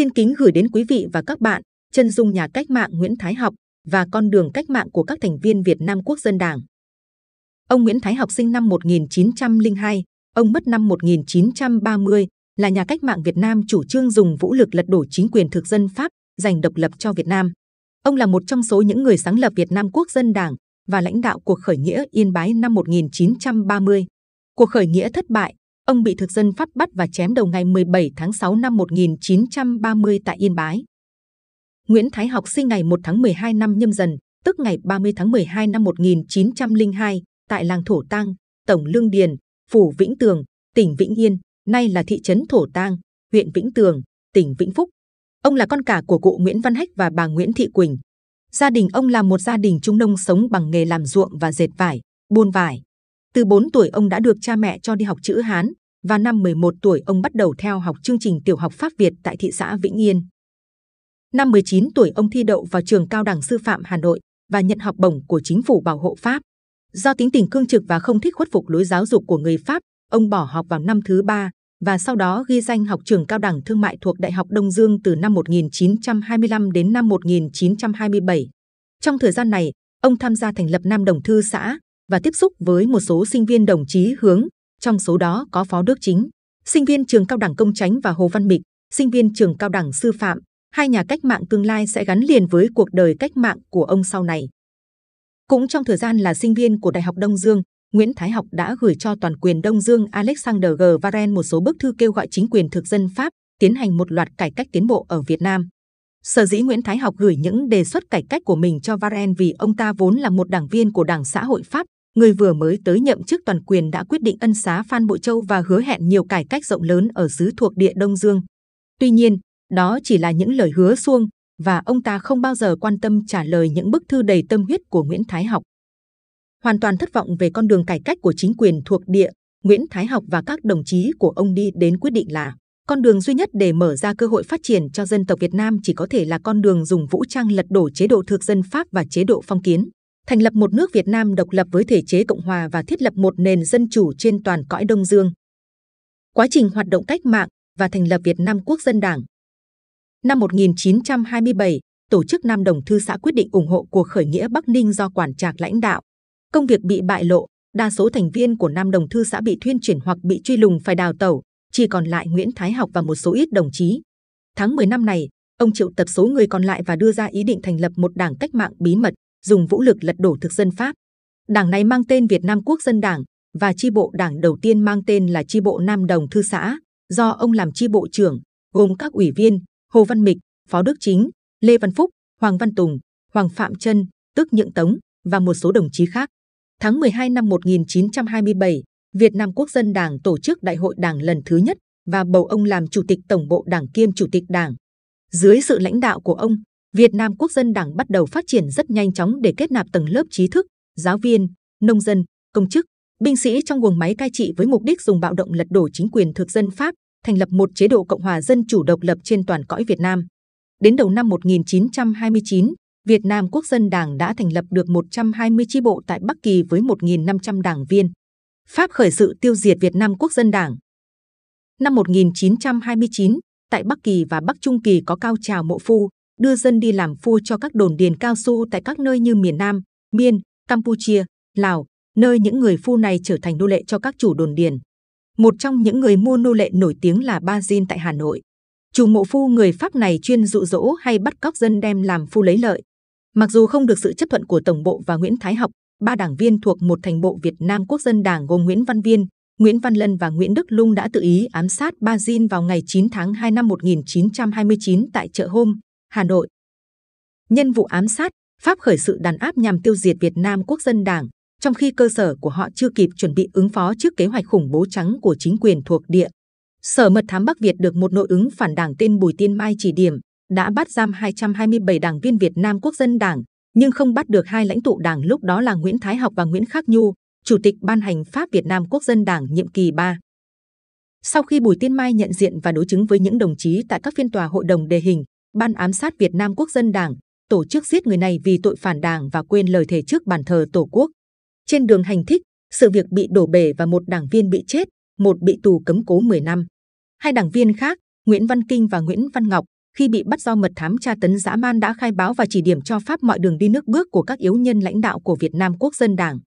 Xin kính gửi đến quý vị và các bạn chân dung nhà cách mạng Nguyễn Thái Học và con đường cách mạng của các thành viên Việt Nam Quốc dân Đảng. Ông Nguyễn Thái Học sinh năm 1902, ông mất năm 1930, là nhà cách mạng Việt Nam chủ trương dùng vũ lực lật đổ chính quyền thực dân Pháp, giành độc lập cho Việt Nam. Ông là một trong số những người sáng lập Việt Nam Quốc dân Đảng và lãnh đạo cuộc khởi nghĩa Yên Bái năm 1930. Cuộc khởi nghĩa thất bại, Ông bị thực dân pháp bắt và chém đầu ngày 17 tháng 6 năm 1930 tại Yên Bái. Nguyễn Thái Học sinh ngày 1 tháng 12 năm nhâm dần, tức ngày 30 tháng 12 năm 1902, tại làng Thổ tăng Tổng Lương Điền, Phủ Vĩnh Tường, tỉnh Vĩnh Yên, nay là thị trấn Thổ tăng huyện Vĩnh Tường, tỉnh Vĩnh Phúc. Ông là con cả của cụ Nguyễn Văn Hách và bà Nguyễn Thị Quỳnh. Gia đình ông là một gia đình trung nông sống bằng nghề làm ruộng và dệt vải, buôn vải. Từ 4 tuổi ông đã được cha mẹ cho đi học chữ Hán và năm 11 tuổi ông bắt đầu theo học chương trình tiểu học Pháp Việt tại thị xã Vĩnh Yên. Năm 19 tuổi ông thi đậu vào trường cao đẳng sư phạm Hà Nội và nhận học bổng của chính phủ bảo hộ Pháp. Do tính tình cương trực và không thích khuất phục lối giáo dục của người Pháp, ông bỏ học vào năm thứ ba và sau đó ghi danh học trường cao đẳng thương mại thuộc Đại học Đông Dương từ năm 1925 đến năm 1927. Trong thời gian này, ông tham gia thành lập Nam Đồng Thư xã, và tiếp xúc với một số sinh viên đồng chí hướng, trong số đó có Phó Đức Chính, sinh viên trường cao đẳng công chánh và Hồ Văn Mịch, sinh viên trường cao đẳng sư phạm. Hai nhà cách mạng tương lai sẽ gắn liền với cuộc đời cách mạng của ông sau này. Cũng trong thời gian là sinh viên của Đại học Đông Dương, Nguyễn Thái Học đã gửi cho toàn quyền Đông Dương Alexander G. Varen một số bức thư kêu gọi chính quyền thực dân Pháp tiến hành một loạt cải cách tiến bộ ở Việt Nam. Sở dĩ Nguyễn Thái Học gửi những đề xuất cải cách của mình cho Varen vì ông ta vốn là một đảng viên của Đảng Xã hội Pháp người vừa mới tới nhậm chức toàn quyền đã quyết định ân xá Phan bộ Châu và hứa hẹn nhiều cải cách rộng lớn ở xứ thuộc địa Đông Dương. Tuy nhiên, đó chỉ là những lời hứa suông và ông ta không bao giờ quan tâm trả lời những bức thư đầy tâm huyết của Nguyễn Thái Học. Hoàn toàn thất vọng về con đường cải cách của chính quyền thuộc địa, Nguyễn Thái Học và các đồng chí của ông đi đến quyết định là con đường duy nhất để mở ra cơ hội phát triển cho dân tộc Việt Nam chỉ có thể là con đường dùng vũ trang lật đổ chế độ thực dân Pháp và chế độ phong kiến thành lập một nước Việt Nam độc lập với thể chế Cộng hòa và thiết lập một nền dân chủ trên toàn cõi Đông Dương. Quá trình hoạt động cách mạng và thành lập Việt Nam Quốc dân Đảng Năm 1927, Tổ chức Nam Đồng Thư xã quyết định ủng hộ cuộc khởi nghĩa Bắc Ninh do Quản Trạc lãnh đạo. Công việc bị bại lộ, đa số thành viên của Nam Đồng Thư xã bị thuyên chuyển hoặc bị truy lùng phải đào tẩu, chỉ còn lại Nguyễn Thái Học và một số ít đồng chí. Tháng 10 năm này, ông triệu tập số người còn lại và đưa ra ý định thành lập một đảng cách mạng bí mật dùng vũ lực lật đổ thực dân Pháp. Đảng này mang tên Việt Nam Quốc dân Đảng và chi bộ đảng đầu tiên mang tên là chi bộ Nam Đồng Thư xã, do ông làm chi bộ trưởng, gồm các ủy viên Hồ Văn Mịch, Phó Đức Chính, Lê Văn Phúc, Hoàng Văn Tùng, Hoàng Phạm Trân, tức Nhượng Tống và một số đồng chí khác. Tháng 12 năm 1927, Việt Nam Quốc dân Đảng tổ chức đại hội đảng lần thứ nhất và bầu ông làm chủ tịch tổng bộ đảng kiêm chủ tịch đảng. Dưới sự lãnh đạo của ông, Việt Nam Quốc dân Đảng bắt đầu phát triển rất nhanh chóng để kết nạp tầng lớp trí thức, giáo viên, nông dân, công chức, binh sĩ trong guồng máy cai trị với mục đích dùng bạo động lật đổ chính quyền thực dân Pháp, thành lập một chế độ cộng hòa dân chủ độc lập trên toàn cõi Việt Nam. Đến đầu năm 1929, Việt Nam Quốc dân Đảng đã thành lập được 120 chi bộ tại Bắc Kỳ với 1.500 đảng viên. Pháp khởi sự tiêu diệt Việt Nam Quốc dân Đảng. Năm 1929, tại Bắc Kỳ và Bắc Trung Kỳ có cao trào mộ phu, đưa dân đi làm phu cho các đồn điền cao su tại các nơi như miền Nam, Miên, Campuchia, Lào, nơi những người phu này trở thành nô lệ cho các chủ đồn điền. Một trong những người mua nô lệ nổi tiếng là Bazin tại Hà Nội. Chủ mộ phu người Pháp này chuyên dụ dỗ hay bắt cóc dân đem làm phu lấy lợi. Mặc dù không được sự chấp thuận của Tổng bộ và Nguyễn Thái Học, ba đảng viên thuộc một thành bộ Việt Nam Quốc dân Đảng gồm Nguyễn Văn Viên, Nguyễn Văn Lân và Nguyễn Đức Lung đã tự ý ám sát Bazin vào ngày 9 tháng 2 năm 1929 tại chợ Hôm, Hà Nội. Nhân vụ ám sát, Pháp khởi sự đàn áp nhằm tiêu diệt Việt Nam Quốc dân Đảng, trong khi cơ sở của họ chưa kịp chuẩn bị ứng phó trước kế hoạch khủng bố trắng của chính quyền thuộc địa. Sở mật thám Bắc Việt được một nội ứng phản đảng tên Bùi Tiên Mai chỉ điểm, đã bắt giam 227 đảng viên Việt Nam Quốc dân Đảng, nhưng không bắt được hai lãnh tụ đảng lúc đó là Nguyễn Thái Học và Nguyễn Khắc Nhu, Chủ tịch Ban hành Pháp Việt Nam Quốc dân Đảng nhiệm kỳ 3. Sau khi Bùi Tiên Mai nhận diện và đối chứng với những đồng chí tại các phiên tòa hội đồng đề hình, Ban ám sát Việt Nam Quốc dân Đảng tổ chức giết người này vì tội phản đảng và quên lời thề trước bàn thờ tổ quốc. Trên đường hành thích, sự việc bị đổ bể và một đảng viên bị chết, một bị tù cấm cố 10 năm. Hai đảng viên khác, Nguyễn Văn Kinh và Nguyễn Văn Ngọc, khi bị bắt do mật thám tra tấn dã man đã khai báo và chỉ điểm cho Pháp mọi đường đi nước bước của các yếu nhân lãnh đạo của Việt Nam Quốc dân Đảng.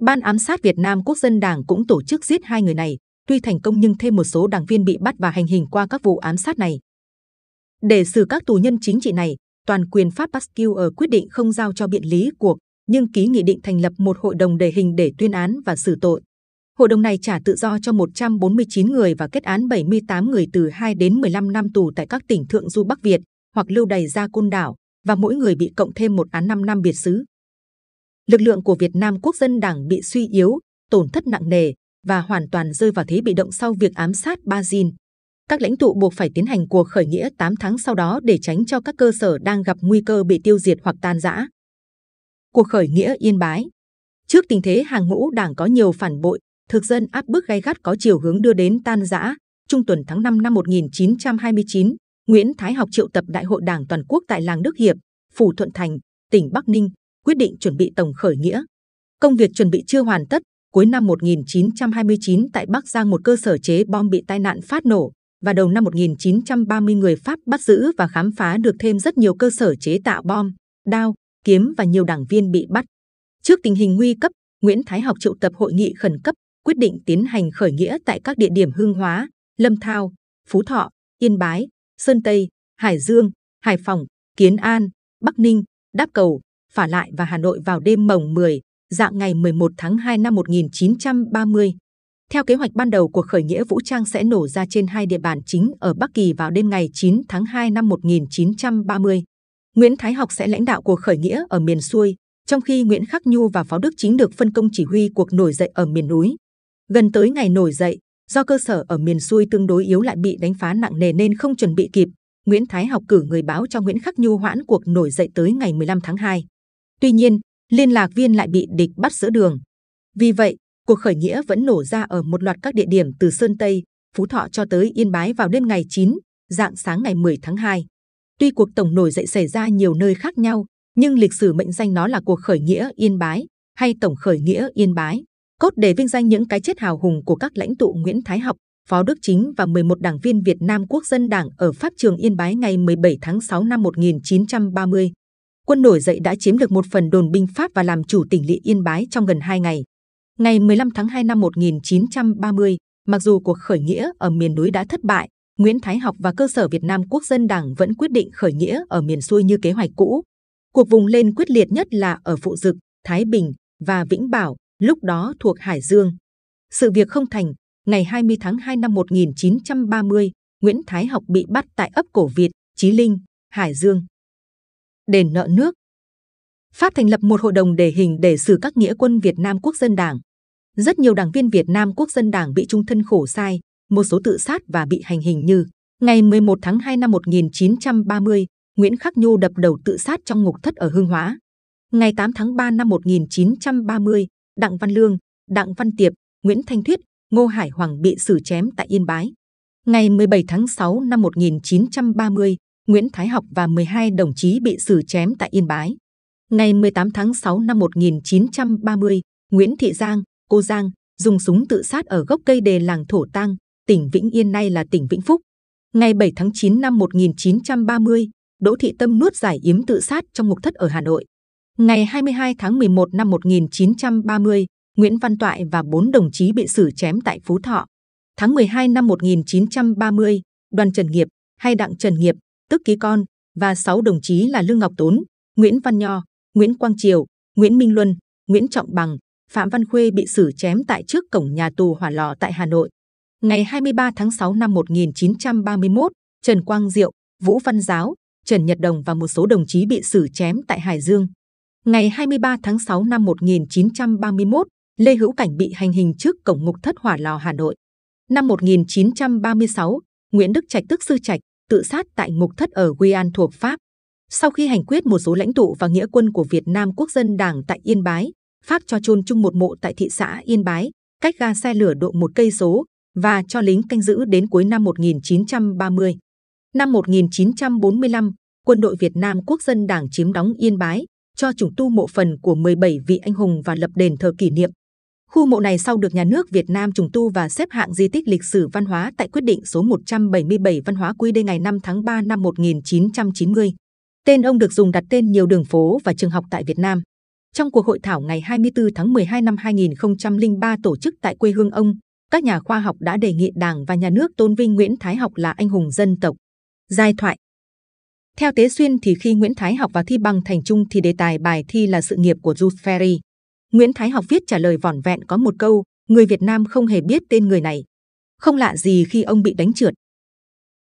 Ban ám sát Việt Nam Quốc dân Đảng cũng tổ chức giết hai người này, tuy thành công nhưng thêm một số đảng viên bị bắt và hành hình qua các vụ ám sát này để xử các tù nhân chính trị này, toàn quyền Pháp Pascal ở quyết định không giao cho biện lý cuộc, nhưng ký nghị định thành lập một hội đồng đề hình để tuyên án và xử tội. Hội đồng này trả tự do cho 149 người và kết án 78 người từ 2 đến 15 năm tù tại các tỉnh Thượng Du Bắc Việt hoặc lưu đày ra côn đảo và mỗi người bị cộng thêm một án 5 năm biệt xứ. Lực lượng của Việt Nam Quốc dân Đảng bị suy yếu, tổn thất nặng nề và hoàn toàn rơi vào thế bị động sau việc ám sát Ba Dìn, các lãnh tụ buộc phải tiến hành cuộc khởi nghĩa 8 tháng sau đó để tránh cho các cơ sở đang gặp nguy cơ bị tiêu diệt hoặc tan rã. Cuộc khởi nghĩa Yên Bái Trước tình thế hàng ngũ đảng có nhiều phản bội, thực dân áp bức gay gắt có chiều hướng đưa đến tan rã. Trung tuần tháng 5 năm 1929, Nguyễn Thái Học triệu tập đại hội đảng toàn quốc tại làng Đức Hiệp, phủ Thuận Thành, tỉnh Bắc Ninh, quyết định chuẩn bị tổng khởi nghĩa. Công việc chuẩn bị chưa hoàn tất, cuối năm 1929 tại Bắc Giang một cơ sở chế bom bị tai nạn phát nổ, và đầu năm 1930 người Pháp bắt giữ và khám phá được thêm rất nhiều cơ sở chế tạo bom, đao, kiếm và nhiều đảng viên bị bắt. Trước tình hình nguy cấp, Nguyễn Thái Học triệu tập hội nghị khẩn cấp, quyết định tiến hành khởi nghĩa tại các địa điểm Hương Hóa, Lâm Thao, Phú Thọ, Yên Bái, Sơn Tây, Hải Dương, Hải Phòng, Kiến An, Bắc Ninh, Đáp Cầu, Phả Lại và Hà Nội vào đêm mồng 10, dạng ngày 11 tháng 2 năm 1930. Theo kế hoạch ban đầu, cuộc khởi nghĩa vũ trang sẽ nổ ra trên hai địa bàn chính ở Bắc Kỳ vào đêm ngày 9 tháng 2 năm 1930. Nguyễn Thái Học sẽ lãnh đạo cuộc khởi nghĩa ở miền xuôi, trong khi Nguyễn Khắc Nhu và Pháo Đức Chính được phân công chỉ huy cuộc nổi dậy ở miền núi. Gần tới ngày nổi dậy, do cơ sở ở miền xuôi tương đối yếu lại bị đánh phá nặng nề nên không chuẩn bị kịp, Nguyễn Thái Học cử người báo cho Nguyễn Khắc Nhu hoãn cuộc nổi dậy tới ngày 15 tháng 2. Tuy nhiên, liên lạc viên lại bị địch bắt giữa đường. Vì vậy, cuộc khởi nghĩa vẫn nổ ra ở một loạt các địa điểm từ Sơn Tây, Phú Thọ cho tới Yên Bái vào đêm ngày 9, dạng sáng ngày 10 tháng 2. Tuy cuộc tổng nổi dậy xảy ra nhiều nơi khác nhau, nhưng lịch sử mệnh danh nó là cuộc khởi nghĩa Yên Bái hay tổng khởi nghĩa Yên Bái, cốt để vinh danh những cái chết hào hùng của các lãnh tụ Nguyễn Thái Học, Phó Đức Chính và 11 đảng viên Việt Nam Quốc dân Đảng ở Pháp trường Yên Bái ngày 17 tháng 6 năm 1930. Quân nổi dậy đã chiếm được một phần đồn binh Pháp và làm chủ tỉnh lỵ Yên Bái trong gần 2 ngày. Ngày 15 tháng 2 năm 1930, mặc dù cuộc khởi nghĩa ở miền núi đã thất bại, Nguyễn Thái Học và cơ sở Việt Nam Quốc dân Đảng vẫn quyết định khởi nghĩa ở miền xuôi như kế hoạch cũ. Cuộc vùng lên quyết liệt nhất là ở Phụ Dực, Thái Bình và Vĩnh Bảo, lúc đó thuộc Hải Dương. Sự việc không thành, ngày 20 tháng 2 năm 1930, Nguyễn Thái Học bị bắt tại ấp Cổ Việt, Chí Linh, Hải Dương. Đền nợ nước, Pháp thành lập một hội đồng đề hình để xử các nghĩa quân Việt Nam Quốc dân Đảng. Rất nhiều đảng viên Việt Nam Quốc dân Đảng bị trung thân khổ sai, một số tự sát và bị hành hình như ngày 11 tháng 2 năm 1930, Nguyễn Khắc Nhu đập đầu tự sát trong ngục thất ở Hương Hóa. Ngày 8 tháng 3 năm 1930, Đặng Văn Lương, Đặng Văn Tiệp, Nguyễn Thanh Thuyết, Ngô Hải Hoàng bị xử chém tại Yên Bái. Ngày 17 tháng 6 năm 1930, Nguyễn Thái Học và 12 đồng chí bị xử chém tại Yên Bái. Ngày 18 tháng 6 năm 1930, Nguyễn Thị Giang, cô Giang, dùng súng tự sát ở gốc cây đề làng Thổ Tang, tỉnh Vĩnh Yên nay là tỉnh Vĩnh Phúc. Ngày 7 tháng 9 năm 1930, Đỗ Thị Tâm nuốt giải yếm tự sát trong ngục thất ở Hà Nội. Ngày 22 tháng 11 năm 1930, Nguyễn Văn Toại và bốn đồng chí bị xử chém tại Phú Thọ. Tháng 12 năm 1930, Đoàn Trần Nghiệp hay Đặng Trần Nghiệp, tức ký con, và sáu đồng chí là Lương Ngọc Tốn, Nguyễn Văn Nho, Nguyễn Quang Triều, Nguyễn Minh Luân, Nguyễn Trọng Bằng, Phạm Văn Khuê bị xử chém tại trước cổng nhà tù Hỏa Lò tại Hà Nội. Ngày 23 tháng 6 năm 1931, Trần Quang Diệu, Vũ Văn Giáo, Trần Nhật Đồng và một số đồng chí bị xử chém tại Hải Dương. Ngày 23 tháng 6 năm 1931, Lê Hữu Cảnh bị hành hình trước cổng ngục thất Hỏa Lò Hà Nội. Năm 1936, Nguyễn Đức Trạch tức Sư Trạch tự sát tại ngục thất ở Quy An thuộc Pháp. Sau khi hành quyết một số lãnh tụ và nghĩa quân của Việt Nam Quốc dân Đảng tại Yên Bái, phát cho chôn chung một mộ tại thị xã Yên Bái, cách ga xe lửa độ một cây số và cho lính canh giữ đến cuối năm 1930. Năm 1945, quân đội Việt Nam Quốc dân Đảng chiếm đóng Yên Bái, cho trùng tu mộ phần của 17 vị anh hùng và lập đền thờ kỷ niệm. Khu mộ này sau được nhà nước Việt Nam trùng tu và xếp hạng di tích lịch sử văn hóa tại quyết định số 177 Văn hóa Quy đê ngày 5 tháng 3 năm 1990. Tên ông được dùng đặt tên nhiều đường phố và trường học tại Việt Nam. Trong cuộc hội thảo ngày 24 tháng 12 năm 2003 tổ chức tại quê hương ông, các nhà khoa học đã đề nghị Đảng và Nhà nước tôn vinh Nguyễn Thái Học là anh hùng dân tộc. Giai thoại Theo Tế Xuyên thì khi Nguyễn Thái Học vào thi bằng thành trung thì đề tài bài thi là sự nghiệp của Jules Ferry. Nguyễn Thái Học viết trả lời vỏn vẹn có một câu, người Việt Nam không hề biết tên người này. Không lạ gì khi ông bị đánh trượt.